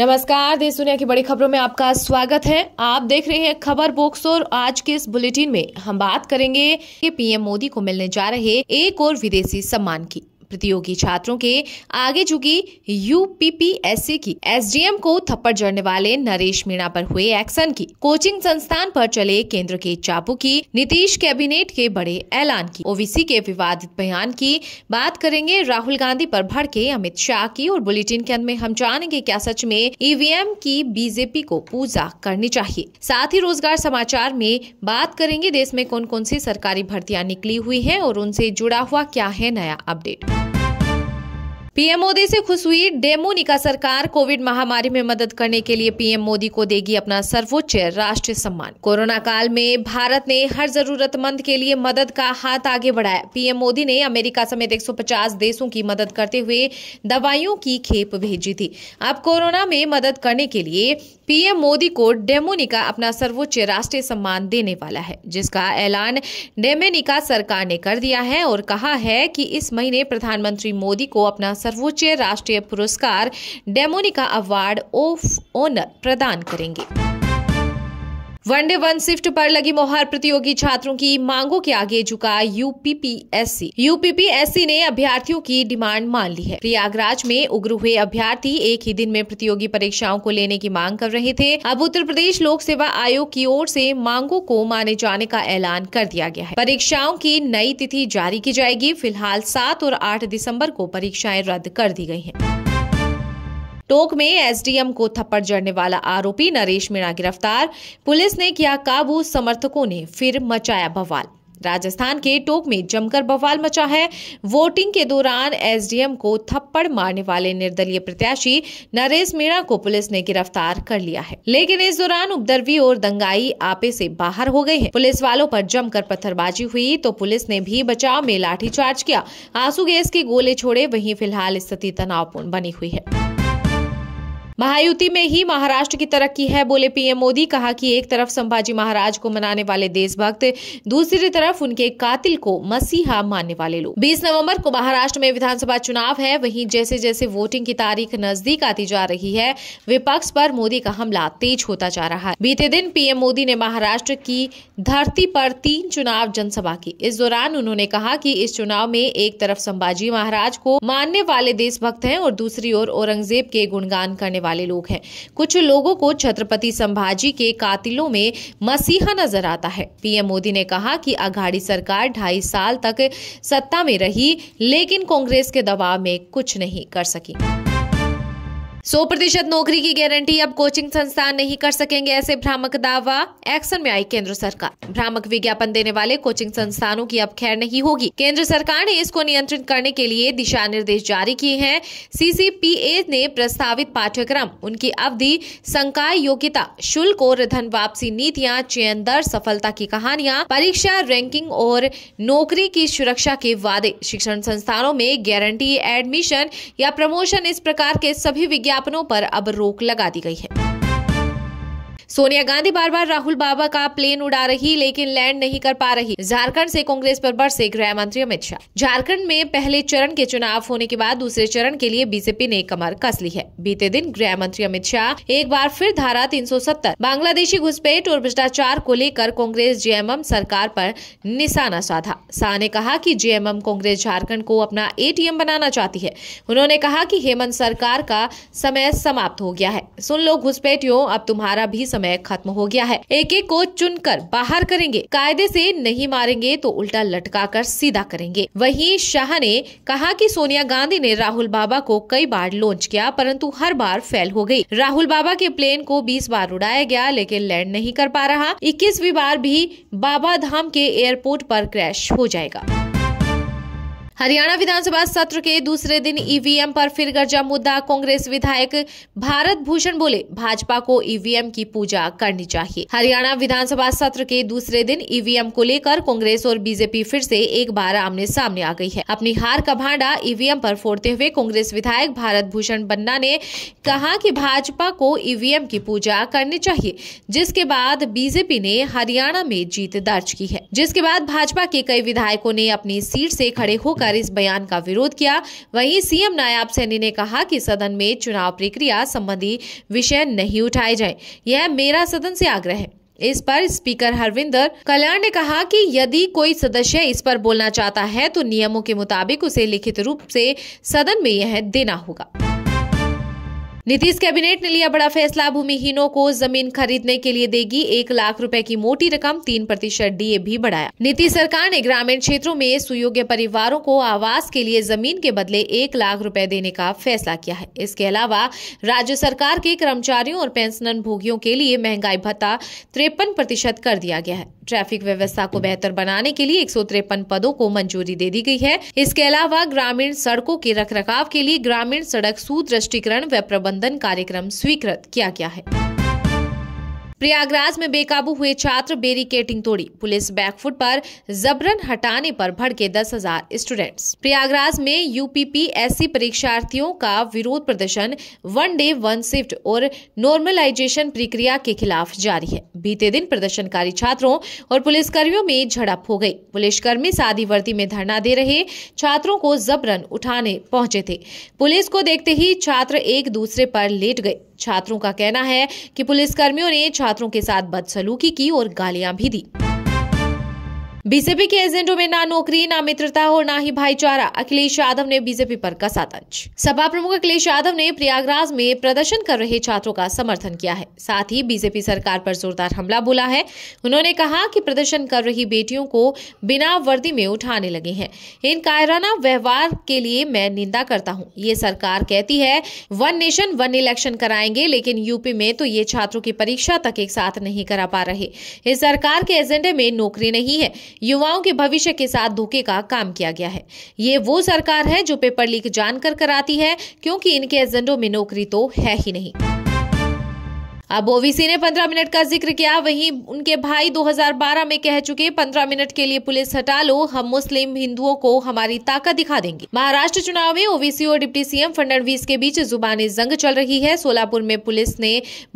नमस्कार देश दुनिया की बड़ी खबरों में आपका स्वागत है आप देख रहे हैं खबर बॉक्स और आज के इस बुलेटिन में हम बात करेंगे कि पीएम मोदी को मिलने जा रहे एक और विदेशी सम्मान की प्रतियोगी छात्रों के आगे झुकी यूपीपीएससी की एसडीएम को थप्पड़ जड़ने वाले नरेश मीणा पर हुए एक्शन की कोचिंग संस्थान पर चले केंद्र के चापू की नीतीश कैबिनेट के बड़े ऐलान की ओबीसी के विवादित बयान की बात करेंगे राहुल गांधी पर भड़के अमित शाह की और बुलेटिन के अंत में हम जानेंगे क्या सच में ईवीएम e की बीजेपी को पूजा करनी चाहिए साथ ही रोजगार समाचार में बात करेंगे देश में कौन कौन सी सरकारी भर्तियां निकली हुई हैं और उनसे जुड़ा हुआ क्या है नया अपडेट पीएम मोदी से खुश हुई डेमोनिका सरकार कोविड महामारी में मदद करने के लिए पीएम मोदी को देगी अपना सर्वोच्च राष्ट्रीय सम्मान कोरोना काल में भारत ने हर जरूरतमंद के लिए मदद का हाथ आगे बढ़ाया पीएम मोदी ने अमेरिका समेत 150 देशों की मदद करते हुए दवाइयों की खेप भेजी थी अब कोरोना में मदद करने के लिए पीएम मोदी को डेमोनिका अपना सर्वोच्च राष्ट्रीय सम्मान देने वाला है जिसका ऐलान डेमेनिका सरकार ने कर दिया है और कहा है कि इस महीने प्रधानमंत्री मोदी को अपना सर्वोच्च राष्ट्रीय पुरस्कार डेमोनिका अवार्ड ऑफ ऑनर प्रदान करेंगे वनडे वन शिफ्ट पर लगी मोहर प्रतियोगी छात्रों की मांगों के आगे झुका यूपीपीएससी यूपीपीएससी ने अभ्यर्थियों की डिमांड मान ली है प्रयागराज में उग्र हुए अभ्यर्थी एक ही दिन में प्रतियोगी परीक्षाओं को लेने की मांग कर रहे थे अब उत्तर प्रदेश लोक सेवा आयोग की ओर से मांगों को माने जाने का ऐलान कर दिया गया है परीक्षाओं की नई तिथि जारी की जाएगी फिलहाल सात और आठ दिसम्बर को परीक्षाएं रद्द कर दी गयी है टोक में एसडीएम को थप्पड़ जड़ने वाला आरोपी नरेश मीणा गिरफ्तार पुलिस ने किया काबू समर्थकों ने फिर मचाया बवाल राजस्थान के टोक में जमकर बवाल मचा है वोटिंग के दौरान एसडीएम को थप्पड़ मारने वाले निर्दलीय प्रत्याशी नरेश मीणा को पुलिस ने गिरफ्तार कर लिया है लेकिन इस दौरान उपद्रवी और दंगाई आपे से बाहर हो गए हैं पुलिस वालों पर जमकर पत्थरबाजी हुई तो पुलिस ने भी बचाव में लाठीचार्ज किया आंसू गैस के गोले छोड़े वही फिलहाल स्थिति तनावपूर्ण बनी हुई है महायुति में ही महाराष्ट्र की तरक्की है बोले पीएम मोदी कहा कि एक तरफ संभाजी महाराज को मनाने वाले देशभक्त दूसरी तरफ उनके कातिल को मसीहा मानने वाले लोग 20 नवंबर को महाराष्ट्र में विधानसभा चुनाव है वहीं जैसे जैसे वोटिंग की तारीख नजदीक आती जा रही है विपक्ष पर मोदी का हमला तेज होता जा रहा है बीते दिन पीएम मोदी ने महाराष्ट्र की धरती पर तीन चुनाव जनसभा की इस दौरान उन्होंने कहा कि इस चुनाव में एक तरफ संभाजी महाराज को मानने वाले देशभक्त हैं और दूसरी ओर औरंगजेब के गुणगान करने वाले वाले लोग हैं कुछ लोगों को छत्रपति संभाजी के कातिलों में मसीहा नजर आता है पीएम मोदी ने कहा कि अघाड़ी सरकार ढाई साल तक सत्ता में रही लेकिन कांग्रेस के दबाव में कुछ नहीं कर सकी सौ प्रतिशत नौकरी की गारंटी अब कोचिंग संस्थान नहीं कर सकेंगे ऐसे भ्रामक दावा एक्शन में आई केंद्र सरकार भ्रामक विज्ञापन देने वाले कोचिंग संस्थानों की अब खैर नहीं होगी केंद्र सरकार ने इसको नियंत्रित करने के लिए दिशा निर्देश जारी किए हैं सीसीपीए ने प्रस्तावित पाठ्यक्रम उनकी अवधि संकाय योग्यता शुल्क और धन वापसी नीतियाँ चयन दर सफलता की कहानियाँ परीक्षा रैंकिंग और नौकरी की सुरक्षा के वादे शिक्षण संस्थानों में गारंटी एडमिशन या प्रमोशन इस प्रकार के सभी विज्ञापनों पर अब रोक लगा दी गई है सोनिया गांधी बार बार राहुल बाबा का प्लेन उड़ा रही लेकिन लैंड नहीं कर पा रही झारखंड से कांग्रेस पर बरसे गृह मंत्री अमित शाह झारखंड में पहले चरण के चुनाव होने के बाद दूसरे चरण के लिए बीजेपी ने कमर कस ली है बीते दिन गृह मंत्री अमित शाह एक बार फिर धारा 370 बांग्लादेशी घुसपैठ और भ्रष्टाचार को लेकर कांग्रेस जेएमएम सरकार पर निशाना साधा शाह ने कहा कि जेएमएम कांग्रेस झारखंड को अपना एटीएम बनाना चाहती है उन्होंने कहा कि हेमंत सरकार का समय समाप्त हो गया है सुन लो घुसपैठियों अब तुम्हारा भी समय खत्म हो गया है एक एक को चुन कर बाहर करेंगे कायदे से नहीं मारेंगे तो उल्टा लटका कर सीधा करेंगे वहीं शाह ने कहा कि सोनिया गांधी ने राहुल बाबा को कई बार लॉन्च किया परंतु हर बार फेल हो गई राहुल बाबा के प्लेन को 20 बार उड़ाया गया लेकिन लैंड नहीं कर पा रहा इक्कीसवीं बार भी बाबा धाम के एयरपोर्ट पर क्रैश हो जाएगा हरियाणा विधानसभा सत्र के दूसरे दिन ईवीएम पर फिर गर्जा मुद्दा कांग्रेस विधायक भारत भूषण बोले भाजपा को ईवीएम की पूजा करनी चाहिए हरियाणा विधानसभा सत्र के दूसरे दिन ईवीएम को लेकर कांग्रेस और बीजेपी फिर से एक बार आमने सामने आ गई है अपनी हार का भांडा ईवीएम पर फोड़ते हुए कांग्रेस विधायक भारत भूषण बन्ना ने कहा की भाजपा को ईवीएम की पूजा करनी चाहिए जिसके बाद बीजेपी ने हरियाणा में जीत दर्ज की है जिसके बाद भाजपा के कई विधायकों ने अपनी सीट से खड़े होकर कर इस बयान का विरोध किया वहीं सीएम नायाब सैनी ने कहा कि सदन में चुनाव प्रक्रिया संबंधी विषय नहीं उठाए जाए यह मेरा सदन से आग्रह है इस पर स्पीकर हरविंदर कल्याण ने कहा कि यदि कोई सदस्य इस पर बोलना चाहता है तो नियमों के मुताबिक उसे लिखित रूप से सदन में यह देना होगा नीतीश कैबिनेट ने लिया बड़ा फैसला भूमिहीनों को जमीन खरीदने के लिए देगी एक लाख रुपए की मोटी रकम तीन प्रतिशत डी भी बढ़ाया नीतीश सरकार ने ग्रामीण क्षेत्रों में सुयोग्य परिवारों को आवास के लिए जमीन के बदले एक लाख रुपए देने का फैसला किया है इसके अलावा राज्य सरकार के कर्मचारियों और पेंशनन भोगियों के लिए महंगाई भत्ता तिरपन प्रतिशत कर दिया गया है ट्रैफिक व्यवस्था को बेहतर बनाने के लिए एक पदों को मंजूरी दे दी गई है इसके अलावा ग्रामीण सड़कों के रखरखाव के लिए ग्रामीण सड़क सुदृष्टिकरण व प्रबंधन कार्यक्रम स्वीकृत किया गया है प्रयागराज में बेकाबू हुए छात्र बेरिकेटिंग तोड़ी पुलिस बैकफुट पर जबरन हटाने पर भड़के दस हजार स्टूडेंट्स प्रयागराज में यूपीपीएससी परीक्षार्थियों का विरोध प्रदर्शन वन डे वन शिफ्ट और नॉर्मलाइजेशन प्रक्रिया के खिलाफ जारी है बीते दिन प्रदर्शनकारी छात्रों और पुलिसकर्मियों में झड़प हो गई पुलिसकर्मी सादी वर्दी में धरना दे रहे छात्रों को जबरन उठाने पहुंचे थे पुलिस को देखते ही छात्र एक दूसरे पर लेट गए छात्रों का कहना है कि पुलिसकर्मियों ने छात्रों के साथ बदसलूकी की और गालियां भी दी बीजेपी के एजेंडो में ना नौकरी ना मित्रता और ना ही भाईचारा अखिलेश यादव ने बीजेपी पर कसा तंज सपा प्रमुख अखिलेश यादव ने प्रयागराज में प्रदर्शन कर रहे छात्रों का समर्थन किया है साथ ही बीजेपी सरकार पर जोरदार हमला बोला है उन्होंने कहा कि प्रदर्शन कर रही बेटियों को बिना वर्दी में उठाने लगे हैं इन कायराना व्यवहार के लिए मैं निंदा करता हूँ ये सरकार कहती है वन नेशन वन इलेक्शन कराएंगे लेकिन यूपी में तो ये छात्रों की परीक्षा तक एक साथ नहीं करा पा रहे इस सरकार के एजेंडे में नौकरी नहीं है युवाओं के भविष्य के साथ धोखे का काम किया गया है ये वो सरकार है जो पेपर लीक जानकर कराती है क्योंकि इनके एजेंडो में नौकरी तो है ही नहीं अब ओवीसी ने 15 मिनट का जिक्र किया वहीं उनके भाई 2012 में कह चुके 15 मिनट के लिए पुलिस हटा लो हम मुस्लिम हिंदुओं को हमारी ताकत दिखा देंगे महाराष्ट्र चुनाव में ओवीसी और डिप्टी सीएम फडणवीस के बीच जुबानी जंग चल रही है सोलापुर में पुलिस ने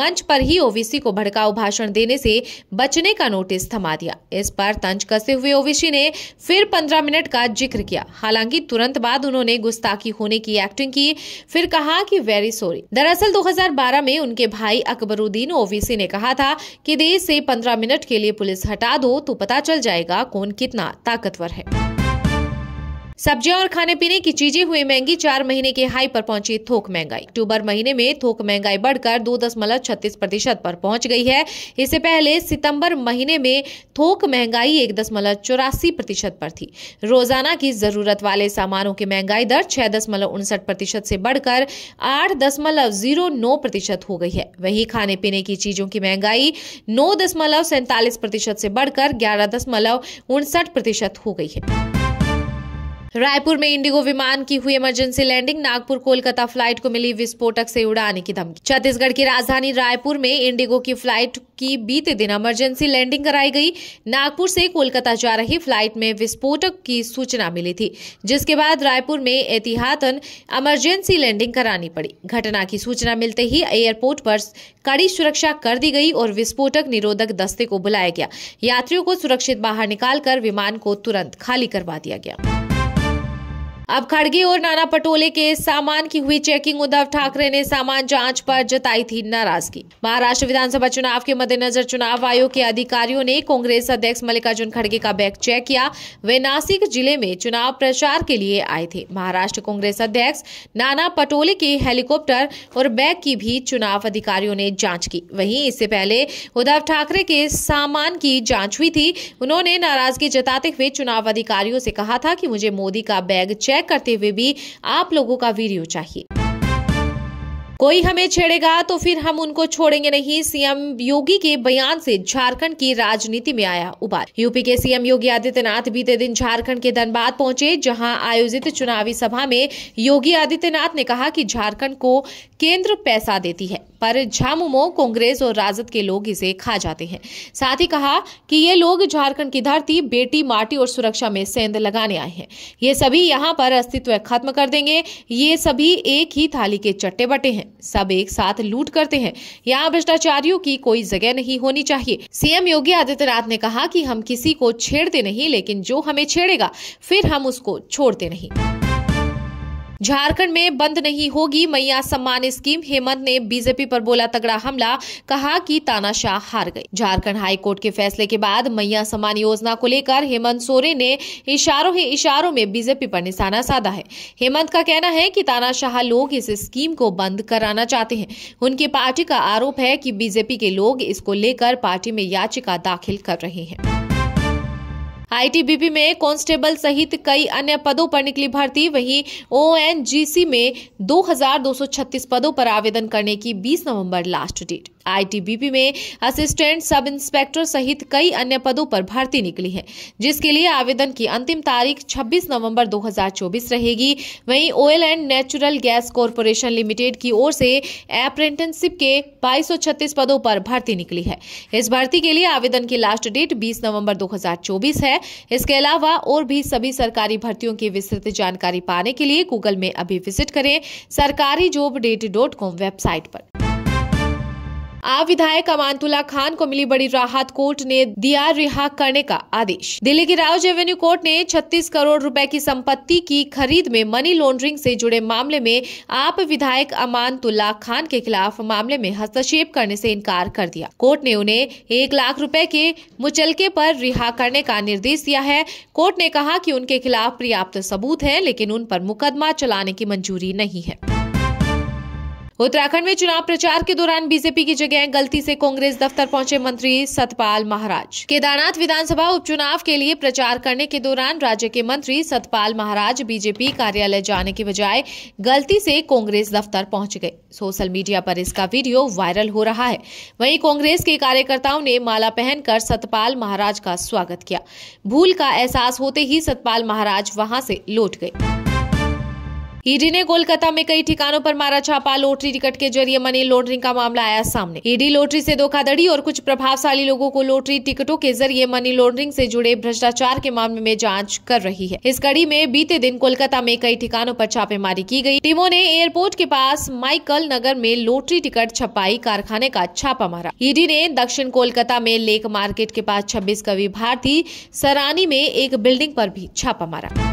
मंच पर ही ओवीसी को भड़काऊ भाषण देने से बचने का नोटिस थमा दिया इस पर तंज कसते हुए ओवीसी ने फिर पंद्रह मिनट का जिक्र किया हालांकि तुरंत बाद उन्होंने गुस्ताखी होने की एक्टिंग की फिर कहा की वेरी सॉरी दरअसल दो में उनके भाई अकबर अकबरुद्दीन ओवीसी ने कहा था कि देश से पंद्रह मिनट के लिए पुलिस हटा दो तो पता चल जाएगा कौन कितना ताकतवर है सब्जियां और खाने पीने की चीजें हुई महंगी चार महीने के हाई पर पहुंची थोक महंगाई अक्टूबर महीने में थोक महंगाई बढ़कर दो दशमलव छत्तीस प्रतिशत पर पहुंच गई है इससे पहले सितंबर महीने में थोक महंगाई एक दशमलव चौरासी प्रतिशत पर थी रोजाना की जरूरत वाले सामानों की महंगाई दर छह दशमलव उनसठ प्रतिशत से बढ़कर आठ दशमलव जीरो नौ प्रतिशत हो गई है वही खाने पीने की चीजों की महंगाई नौ दशमलव सैतालीस प्रतिशत से बढ़कर ग्यारह दशमलव उनसठ प्रतिशत हो गई है रायपुर में इंडिगो विमान की हुई emergency landing Nagpur Kolkata flight को मिली विस्फोटक से उड़ाने की धमकी छत्तीसगढ़ की राजधानी रायपुर में इंडिगो की फ्लाइट की बीते दिन इमरजेंसी लैंडिंग कराई गई नागपुर से कोलकाता जा रही फ्लाइट में विस्फोटक की सूचना मिली थी जिसके बाद रायपुर में एहतियातन इमरजेंसी लैंडिंग करानी पड़ी घटना की सूचना मिलते ही एयरपोर्ट पर कड़ी सुरक्षा कर दी गई और विस्फोटक निरोधक दस्ते को बुलाया गया यात्रियों को सुरक्षित बाहर निकालकर विमान को तुरंत खाली करवा दिया गया अब खड़गे और नाना पटोले के सामान की हुई चेकिंग उद्धव ठाकरे ने सामान जांच पर जताई थी नाराजगी महाराष्ट्र विधानसभा चुनाव के मद्देनजर चुनाव आयोग के अधिकारियों ने कांग्रेस अध्यक्ष मल्लिकार्जुन खड़गे का बैग चेक किया वे नासिक जिले में चुनाव प्रचार के लिए आए थे महाराष्ट्र कांग्रेस अध्यक्ष नाना पटोले के हेलीकॉप्टर और बैग की भी चुनाव अधिकारियों ने जाँच की वही इससे पहले उद्धव ठाकरे के सामान की जाँच हुई थी उन्होंने नाराजगी जताते हुए चुनाव अधिकारियों से कहा था की मुझे मोदी का बैग चेक चेक करते हुए भी आप लोगों का वीडियो चाहिए कोई हमें छेड़ेगा तो फिर हम उनको छोड़ेंगे नहीं सीएम योगी के बयान से झारखंड की राजनीति में आया उबाल यूपी के सीएम योगी आदित्यनाथ बीते दिन झारखंड के धनबाद पहुंचे जहां आयोजित चुनावी सभा में योगी आदित्यनाथ ने कहा कि झारखंड को केंद्र पैसा देती है पर झामुमो कांग्रेस और राजद के लोग इसे खा जाते हैं साथ ही कहा कि ये लोग झारखंड की धरती बेटी माटी और सुरक्षा में सेंध लगाने आए हैं ये सभी यहाँ पर अस्तित्व खत्म कर देंगे ये सभी एक ही थाली के चट्टे बटे हैं सब एक साथ लूट करते हैं यहाँ भ्रष्टाचारियों की कोई जगह नहीं होनी चाहिए सीएम योगी आदित्यनाथ ने कहा कि हम किसी को छेड़ते नहीं लेकिन जो हमें छेड़ेगा फिर हम उसको छोड़ते नहीं झारखंड में बंद नहीं होगी मैया सम्मान स्कीम हेमंत ने बीजेपी पर बोला तगड़ा हमला कहा कि तानाशाह हार गए झारखंड हाई कोर्ट के फैसले के बाद मैया सम्मान योजना को लेकर हेमंत सोरेन ने इशारों ही इशारों में बीजेपी पर निशाना साधा है हेमंत का कहना है कि तानाशाह लोग इस स्कीम को बंद कराना चाहते हैं उनकी पार्टी का आरोप है कि बीजेपी के लोग इसको लेकर पार्टी में याचिका दाखिल कर रहे हैं आईटीबीपी में कांस्टेबल सहित कई अन्य पदों पर निकली भर्ती वहीं ओएनजीसी में 2236 पदों पर आवेदन करने की 20 नवंबर लास्ट डेट आईटीबीपी में असिस्टेंट सब इंस्पेक्टर सहित कई अन्य पदों पर भर्ती निकली है जिसके लिए आवेदन की अंतिम तारीख 26 नवंबर 2024 रहेगी वहीं Oil and Natural Gas Corporation Limited की ओर से अप्रेंटिसशिप के बाईस पदों पर भर्ती निकली है इस भर्ती के लिए आवेदन की लास्ट डेट 20 नवंबर 2024 है इसके अलावा और भी सभी सरकारी भर्तियों की विस्तृत जानकारी पाने के लिए गूगल में अभी विजिट करें सरकारी जॉब वेबसाइट पर आप विधायक अमानतुल्ला खान को मिली बड़ी राहत कोर्ट ने दिया रिहा करने का आदेश दिल्ली की राउज एवेन्यू कोर्ट ने 36 करोड़ रुपए की संपत्ति की खरीद में मनी लॉन्ड्रिंग से जुड़े मामले में आप विधायक अमानतुल्ला खान के खिलाफ मामले में हस्तक्षेप करने से इनकार कर दिया कोर्ट ने उन्हें एक लाख रुपए के मुचलके पर रिहा करने का निर्देश दिया है कोर्ट ने कहा कि उनके खिलाफ पर्याप्त सबूत है लेकिन उन पर मुकदमा चलाने की मंजूरी नहीं है उत्तराखंड में चुनाव प्रचार के दौरान बीजेपी की जगह गलती से कांग्रेस दफ्तर पहुंचे मंत्री सतपाल महाराज केदारनाथ विधानसभा उपचुनाव के लिए प्रचार करने के दौरान राज्य के मंत्री सतपाल महाराज बीजेपी कार्यालय जाने के बजाय गलती से कांग्रेस दफ्तर पहुंच गए सोशल मीडिया पर इसका वीडियो वायरल हो रहा है वहीं कांग्रेस के कार्यकर्ताओं ने माला पहनकर सतपाल महाराज का स्वागत किया भूल का एहसास होते ही सतपाल महाराज वहां से लौट गए ईडी ने कोलकाता में कई ठिकानों पर मारा छापा लॉटरी टिकट के जरिए मनी लॉन्ड्रिंग का मामला आया सामने ईडी लॉटरी से धोखाधड़ी और कुछ प्रभावशाली लोगों को लॉटरी टिकटों के जरिए मनी लॉन्ड्रिंग से जुड़े भ्रष्टाचार के मामले में जांच कर रही है इस कड़ी में बीते दिन कोलकाता में कई ठिकानों पर छापेमारी की गयी टीमों ने एयरपोर्ट के पास माइकल नगर में लॉटरी टिकट छपाई कारखाने का छापा मारा ईडी ने दक्षिण कोलकाता में लेक मार्केट के पास छब्बीस कवि भारती सरानी में एक बिल्डिंग आरोप भी छापा मारा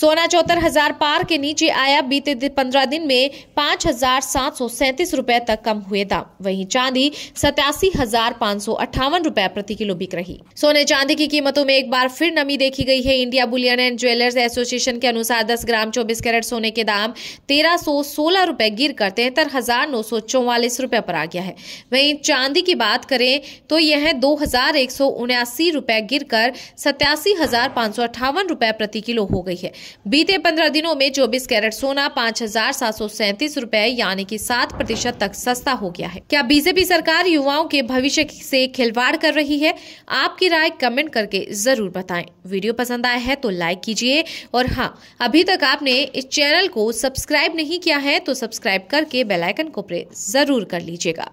सोना चौहत्तर हजार पार के नीचे आया बीते पंद्रह दिन में पाँच हजार सात सौ सैंतीस रूपए तक कम हुए दाम वहीं चांदी सतासी हजार पाँच सौ अट्ठावन रुपए प्रति किलो बिक रही सोने चांदी की कीमतों में एक बार फिर नमी देखी गई है India Bullion and Jewellers Association के अनुसार दस ग्राम चौबीस कैरेट सोने के दाम तेरह सौ सोलह रूपए गिर कर तिहत्तर हजार नौ सौ चौवालीस रूपए पर आ गया है वही चांदी की बात करें तो यह दो हजार एक सौ उन्यासी रुपए गिर कर सतासी हजार पाँच सौ अट्ठावन रूपए प्रति किलो हो गई है बीते पंद्रह दिनों में चौबीस कैरेट सोना पाँच हजार सात सौ सैंतीस रूपए यानी कि सात प्रतिशत तक सस्ता हो गया है क्या बीजेपी सरकार युवाओं के भविष्य से खिलवाड़ कर रही है आपकी राय कमेंट करके जरूर बताएं वीडियो पसंद आया है तो लाइक कीजिए और हाँ अभी तक आपने इस चैनल को सब्सक्राइब नहीं किया है तो सब्सक्राइब करके बेलाइकन को प्रेस जरूर कर लीजिएगा